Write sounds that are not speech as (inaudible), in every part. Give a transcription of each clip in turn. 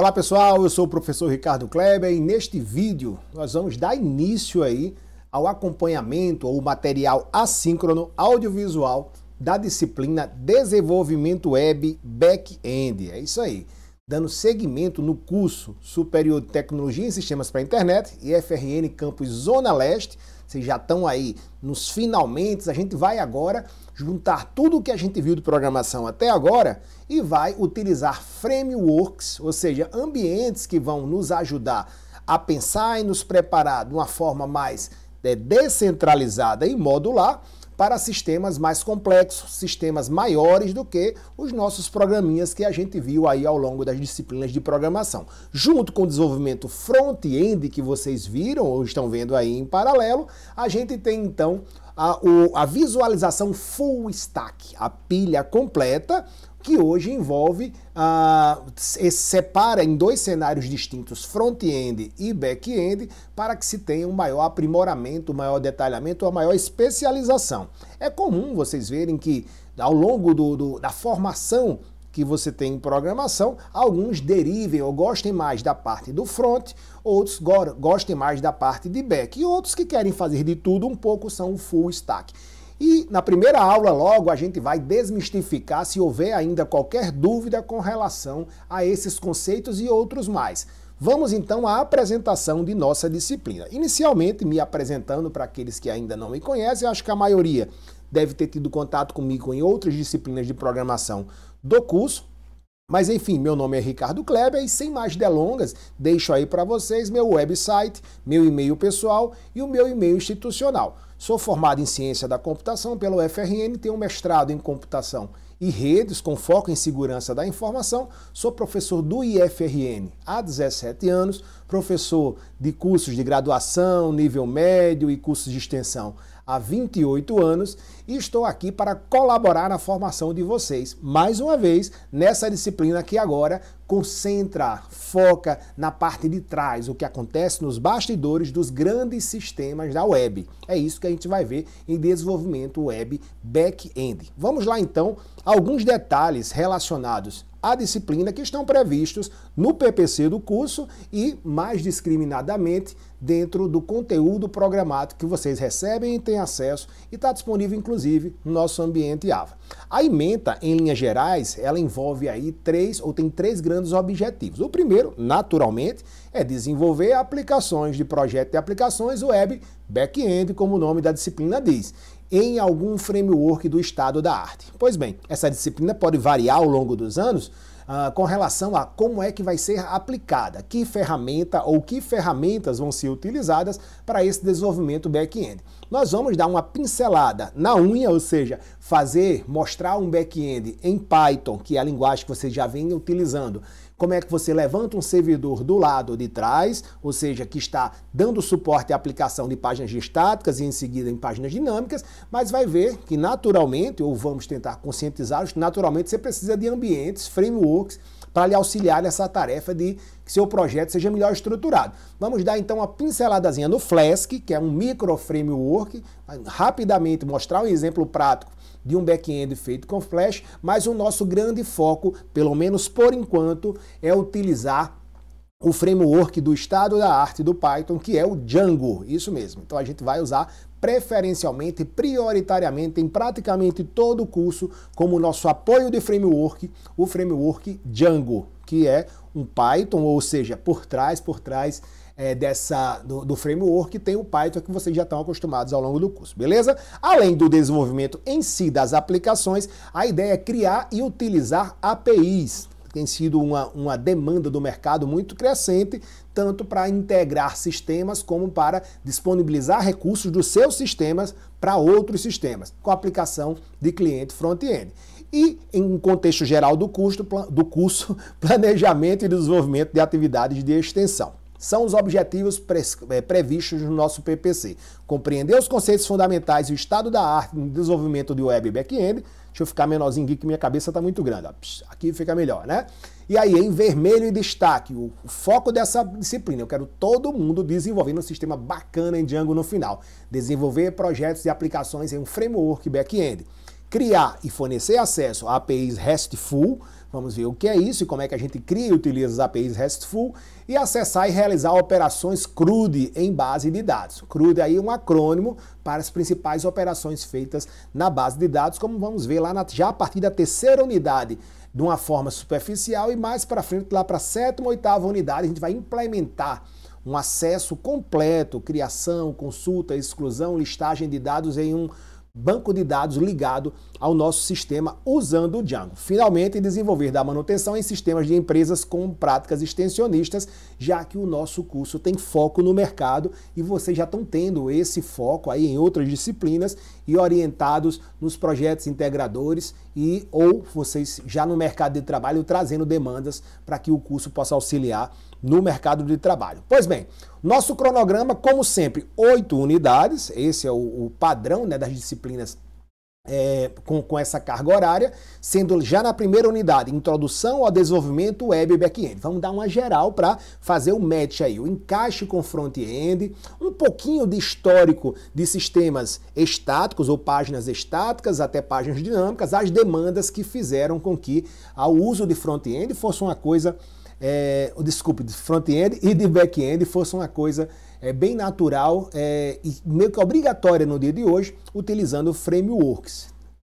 Olá pessoal, eu sou o professor Ricardo Kleber e neste vídeo nós vamos dar início aí ao acompanhamento ou material assíncrono audiovisual da disciplina Desenvolvimento Web Back-End. É isso aí, dando seguimento no curso Superior de Tecnologia em Sistemas para a Internet, IFRN Campus Zona Leste, vocês já estão aí nos finalmente. A gente vai agora juntar tudo o que a gente viu de programação até agora e vai utilizar frameworks, ou seja, ambientes que vão nos ajudar a pensar e nos preparar de uma forma mais é, descentralizada e modular para sistemas mais complexos, sistemas maiores do que os nossos programinhas que a gente viu aí ao longo das disciplinas de programação. Junto com o desenvolvimento front-end que vocês viram ou estão vendo aí em paralelo, a gente tem então a, a visualização full stack, a pilha completa que hoje envolve, ah, separa em dois cenários distintos, front-end e back-end, para que se tenha um maior aprimoramento, um maior detalhamento, uma maior especialização. É comum vocês verem que ao longo do, do, da formação que você tem em programação, alguns derivem ou gostem mais da parte do front, outros gostem mais da parte de back, e outros que querem fazer de tudo um pouco são o full stack. E na primeira aula, logo, a gente vai desmistificar se houver ainda qualquer dúvida com relação a esses conceitos e outros mais. Vamos então à apresentação de nossa disciplina. Inicialmente, me apresentando para aqueles que ainda não me conhecem, acho que a maioria deve ter tido contato comigo em outras disciplinas de programação do curso. Mas enfim, meu nome é Ricardo Kleber e sem mais delongas, deixo aí para vocês meu website, meu e-mail pessoal e o meu e-mail institucional. Sou formado em Ciência da Computação pela UFRN, tenho um mestrado em Computação e Redes com foco em Segurança da Informação. Sou professor do IFRN há 17 anos, professor de cursos de graduação, nível médio e cursos de extensão há 28 anos e estou aqui para colaborar na formação de vocês. Mais uma vez, nessa disciplina que agora, concentra, foca na parte de trás, o que acontece nos bastidores dos grandes sistemas da web. É isso que a gente vai ver em desenvolvimento web back-end. Vamos lá então, alguns detalhes relacionados à disciplina que estão previstos no PPC do curso e, mais discriminadamente, dentro do conteúdo programado que vocês recebem e têm acesso e está disponível, inclusive, inclusive no nosso ambiente AVA. A ementa, em linhas gerais, ela envolve aí três ou tem três grandes objetivos. O primeiro, naturalmente, é desenvolver aplicações de projeto de aplicações web back-end, como o nome da disciplina diz em algum framework do estado da arte. Pois bem, essa disciplina pode variar ao longo dos anos, ah, com relação a como é que vai ser aplicada, que ferramenta ou que ferramentas vão ser utilizadas para esse desenvolvimento back-end. Nós vamos dar uma pincelada na unha, ou seja, fazer, mostrar um back-end em Python, que é a linguagem que você já vem utilizando, como é que você levanta um servidor do lado de trás, ou seja, que está dando suporte à aplicação de páginas estáticas e em seguida em páginas dinâmicas, mas vai ver que naturalmente, ou vamos tentar conscientizar, naturalmente você precisa de ambientes, frameworks para lhe auxiliar nessa tarefa de que seu projeto seja melhor estruturado. Vamos dar então uma pinceladazinha no Flask, que é um micro framework, rapidamente mostrar um exemplo prático de um back-end feito com Flash, mas o nosso grande foco, pelo menos por enquanto, é utilizar o framework do estado da arte do Python, que é o Django, isso mesmo. Então a gente vai usar preferencialmente, prioritariamente, em praticamente todo o curso, como nosso apoio de framework, o framework Django, que é um Python, ou seja, por trás, por trás é, dessa do, do framework tem o Python que vocês já estão acostumados ao longo do curso, beleza? Além do desenvolvimento em si das aplicações, a ideia é criar e utilizar APIs tem sido uma, uma demanda do mercado muito crescente, tanto para integrar sistemas como para disponibilizar recursos dos seus sistemas para outros sistemas, com aplicação de cliente front-end. E, em um contexto geral do, custo, do curso, (laughs) planejamento e desenvolvimento de atividades de extensão. São os objetivos pre é, previstos no nosso PPC. Compreender os conceitos fundamentais e o estado da arte no desenvolvimento de web back-end, Deixa eu ficar menorzinho aqui, que minha cabeça está muito grande. Aqui fica melhor, né? E aí, em vermelho e destaque, o foco dessa disciplina. Eu quero todo mundo desenvolvendo um sistema bacana em Django no final. Desenvolver projetos e aplicações em um framework back-end. Criar e fornecer acesso a APIs RESTful Vamos ver o que é isso e como é que a gente cria e utiliza as APIs RESTful e acessar e realizar operações CRUD em base de dados. CRUD é aí é um acrônimo para as principais operações feitas na base de dados, como vamos ver lá na, já a partir da terceira unidade de uma forma superficial e mais para frente, lá para a sétima, oitava unidade, a gente vai implementar um acesso completo, criação, consulta, exclusão, listagem de dados em um banco de dados ligado ao nosso sistema usando o Django. Finalmente, desenvolver da manutenção em sistemas de empresas com práticas extensionistas, já que o nosso curso tem foco no mercado e vocês já estão tendo esse foco aí em outras disciplinas e orientados nos projetos integradores e ou vocês já no mercado de trabalho trazendo demandas para que o curso possa auxiliar no mercado de trabalho. Pois bem, nosso cronograma, como sempre, oito unidades, esse é o, o padrão né, das disciplinas é, com, com, essa carga horária, sendo já na primeira unidade, introdução ao desenvolvimento web e back-end. Vamos dar uma geral para fazer o match aí, o encaixe com front-end, um pouquinho de histórico de sistemas estáticos ou páginas estáticas até páginas dinâmicas, as demandas que fizeram com que o uso de front-end fosse uma coisa, é, desculpe, de front-end e de back-end fosse uma coisa é bem natural é, e meio que obrigatória no dia de hoje, utilizando frameworks.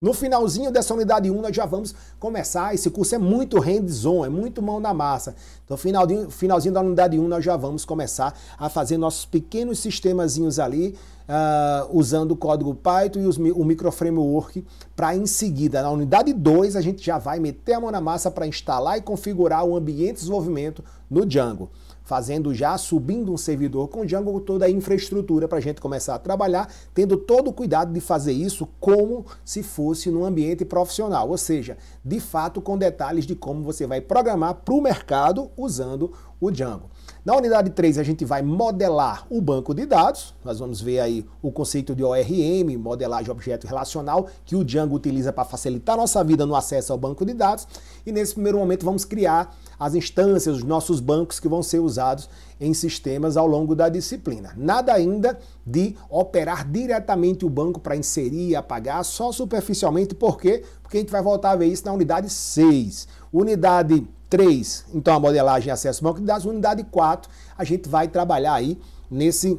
No finalzinho dessa unidade 1, nós já vamos começar. Esse curso é muito hands-on, é muito mão na massa. Então, finalzinho, finalzinho da unidade 1, nós já vamos começar a fazer nossos pequenos sistemazinhos ali, uh, usando o código Python e os, o microframework, para em seguida, na unidade 2, a gente já vai meter a mão na massa para instalar e configurar o ambiente de desenvolvimento no Django fazendo já, subindo um servidor com Django, toda a infraestrutura para a gente começar a trabalhar, tendo todo o cuidado de fazer isso como se fosse num ambiente profissional, ou seja, de fato com detalhes de como você vai programar para o mercado usando o Django. Na unidade 3, a gente vai modelar o banco de dados. Nós vamos ver aí o conceito de ORM, modelagem objeto relacional, que o Django utiliza para facilitar nossa vida no acesso ao banco de dados. E nesse primeiro momento, vamos criar as instâncias, os nossos bancos que vão ser usados em sistemas ao longo da disciplina. Nada ainda de operar diretamente o banco para inserir e apagar, só superficialmente. Por quê? Porque a gente vai voltar a ver isso na unidade 6. Unidade 3, então a modelagem acesso ao banco de dados. Unidade 4, a gente vai trabalhar aí nesse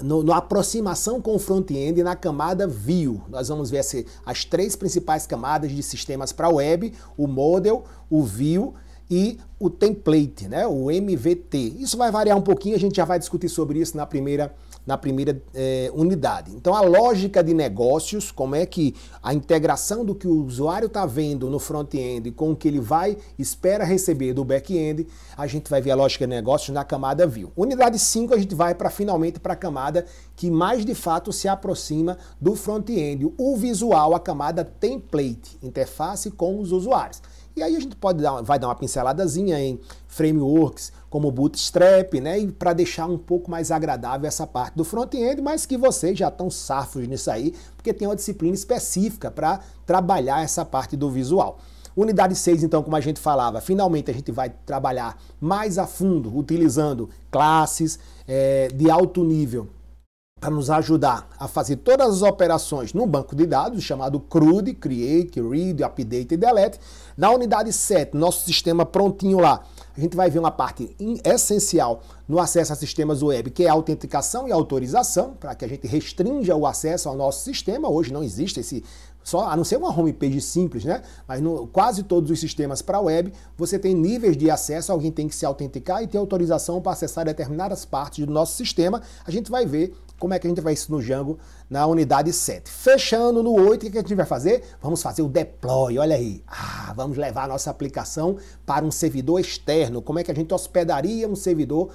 no, no, aproximação com o front-end na camada View. Nós vamos ver esse, as três principais camadas de sistemas para web, o Model, o View e o Template, né? o MVT. Isso vai variar um pouquinho, a gente já vai discutir sobre isso na primeira na primeira eh, unidade. Então, a lógica de negócios, como é que a integração do que o usuário está vendo no front-end com o que ele vai, espera receber do back-end, a gente vai ver a lógica de negócios na camada view. Unidade 5, a gente vai para finalmente para a camada que mais de fato se aproxima do front-end, o visual, a camada template, interface com os usuários. E aí a gente pode dar, vai dar uma pinceladazinha em frameworks como Bootstrap, né? E para deixar um pouco mais agradável essa parte do front-end, mas que vocês já estão safos nisso aí, porque tem uma disciplina específica para trabalhar essa parte do visual. Unidade 6, então, como a gente falava, finalmente a gente vai trabalhar mais a fundo, utilizando classes é, de alto nível para nos ajudar a fazer todas as operações no banco de dados chamado CRUD, Create, Read, Update e Delete. Na unidade 7, nosso sistema prontinho lá, a gente vai ver uma parte essencial no acesso a sistemas web, que é a autenticação e autorização, para que a gente restrinja o acesso ao nosso sistema. Hoje não existe esse só a não ser uma homepage simples, né? Mas no, quase todos os sistemas para web você tem níveis de acesso, alguém tem que se autenticar e ter autorização para acessar determinadas partes do nosso sistema. A gente vai ver como é que a gente vai isso no Django na unidade 7. Fechando no 8, o é que a gente vai fazer? Vamos fazer o deploy, olha aí. Ah, vamos levar a nossa aplicação para um servidor externo. Como é que a gente hospedaria um servidor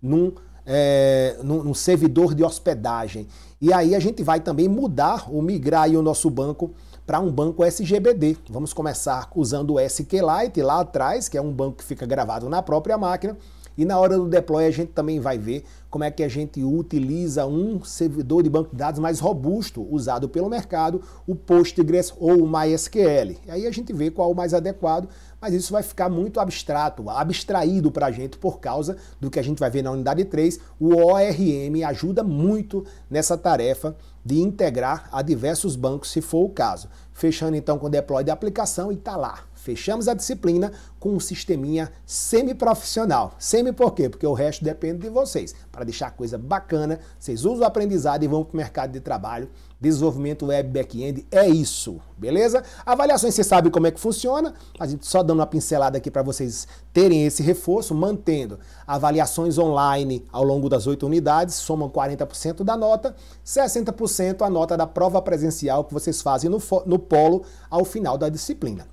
num, é, num, num servidor de hospedagem? E aí a gente vai também mudar ou migrar o nosso banco para um banco SGBD. Vamos começar usando o SQLite lá atrás, que é um banco que fica gravado na própria máquina. E na hora do deploy a gente também vai ver como é que a gente utiliza um servidor de banco de dados mais robusto usado pelo mercado, o Postgres ou o MySQL. E aí a gente vê qual o mais adequado, mas isso vai ficar muito abstrato, abstraído para a gente por causa do que a gente vai ver na unidade 3. O ORM ajuda muito nessa tarefa de integrar a diversos bancos, se for o caso. Fechando então com o deploy da aplicação e está lá. Fechamos a disciplina com um sisteminha semi-profissional. Semi por quê? Porque o resto depende de vocês. Para deixar a coisa bacana, vocês usam o aprendizado e vão para o mercado de trabalho. Desenvolvimento web back-end é isso, beleza? Avaliações, você sabe como é que funciona. A gente só dando uma pincelada aqui para vocês terem esse reforço, mantendo avaliações online ao longo das oito unidades, somam 40% da nota, 60% a nota da prova presencial que vocês fazem no, no polo ao final da disciplina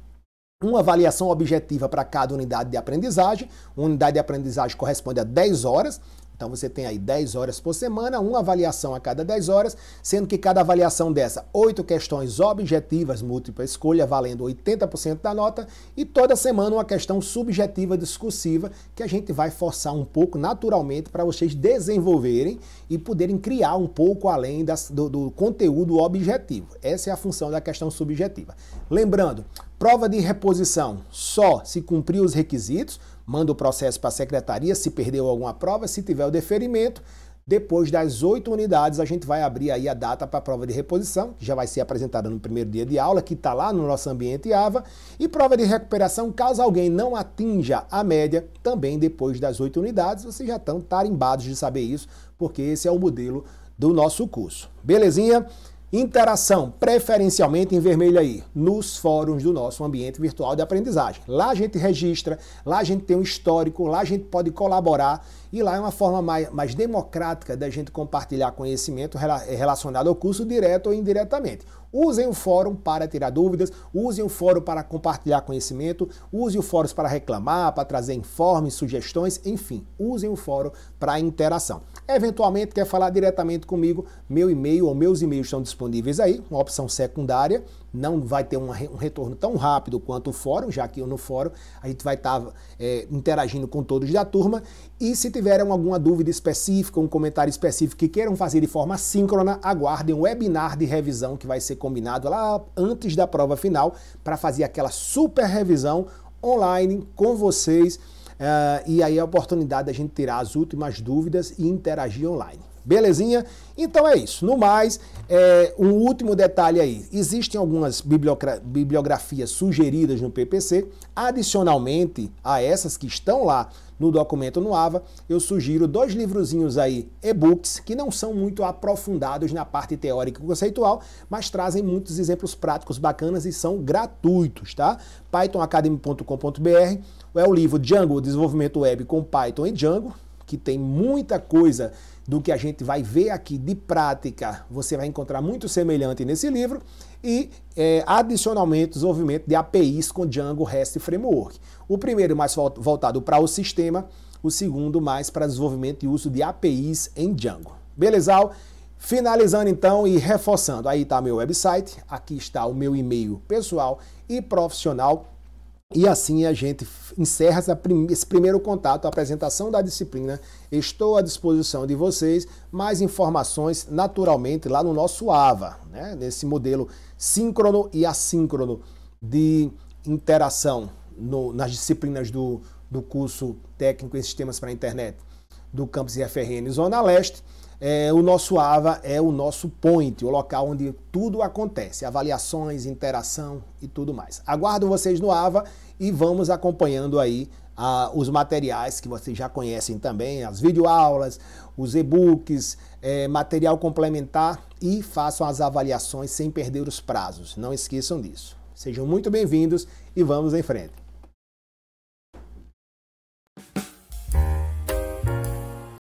uma avaliação objetiva para cada unidade de aprendizagem. Uma unidade de aprendizagem corresponde a 10 horas. Então você tem aí 10 horas por semana, uma avaliação a cada 10 horas, sendo que cada avaliação dessa, 8 questões objetivas, múltipla escolha, valendo 80% da nota, e toda semana uma questão subjetiva discursiva, que a gente vai forçar um pouco naturalmente para vocês desenvolverem e poderem criar um pouco além das, do, do conteúdo objetivo. Essa é a função da questão subjetiva. Lembrando, Prova de reposição, só se cumprir os requisitos, manda o processo para a secretaria, se perdeu alguma prova, se tiver o deferimento, depois das oito unidades, a gente vai abrir aí a data para a prova de reposição, que já vai ser apresentada no primeiro dia de aula, que está lá no nosso ambiente AVA. E prova de recuperação, caso alguém não atinja a média, também depois das oito unidades, vocês já estão tarimbados de saber isso, porque esse é o modelo do nosso curso. Belezinha? Interação, preferencialmente em vermelho aí, nos fóruns do nosso ambiente virtual de aprendizagem. Lá a gente registra, lá a gente tem um histórico, lá a gente pode colaborar e lá é uma forma mais, mais democrática da gente compartilhar conhecimento relacionado ao curso, direto ou indiretamente. Usem o fórum para tirar dúvidas, usem o fórum para compartilhar conhecimento, usem o fórum para reclamar, para trazer informes, sugestões, enfim, usem o fórum para interação. Eventualmente quer falar diretamente comigo, meu e-mail ou meus e-mails estão disponíveis aí, uma opção secundária, não vai ter um retorno tão rápido quanto o fórum, já que no fórum a gente vai estar tá, é, interagindo com todos da turma. E se tiverem alguma dúvida específica, um comentário específico que queiram fazer de forma síncrona, aguardem um webinar de revisão que vai ser combinado lá antes da prova final para fazer aquela super revisão online com vocês é, e aí é a oportunidade da gente tirar as últimas dúvidas e interagir online. Belezinha? Então é isso. No mais, é, um último detalhe aí. Existem algumas bibliografias sugeridas no PPC. Adicionalmente a essas que estão lá no documento no AVA, eu sugiro dois livrozinhos aí, e-books, que não são muito aprofundados na parte teórica e conceitual, mas trazem muitos exemplos práticos bacanas e são gratuitos, tá? pythonacademy.com.br é o livro Django, Desenvolvimento Web com Python e Django, que tem muita coisa do que a gente vai ver aqui de prática, você vai encontrar muito semelhante nesse livro, e é, adicionalmente desenvolvimento de APIs com Django, REST Framework. O primeiro mais voltado para o sistema, o segundo mais para desenvolvimento e uso de APIs em Django. Belezal? Finalizando então e reforçando, aí está meu website, aqui está o meu e-mail pessoal e profissional e assim a gente encerra esse primeiro contato, a apresentação da disciplina. Estou à disposição de vocês. Mais informações, naturalmente, lá no nosso AVA, né? nesse modelo síncrono e assíncrono de interação no, nas disciplinas do, do curso técnico em sistemas para a internet do campus IFRN Zona Leste é, o nosso AVA é o nosso point, o local onde tudo acontece, avaliações, interação e tudo mais. Aguardo vocês no AVA e vamos acompanhando aí os materiais que vocês já conhecem também, as videoaulas, os e-books, é, material complementar e façam as avaliações sem perder os prazos. Não esqueçam disso. Sejam muito bem-vindos e vamos em frente.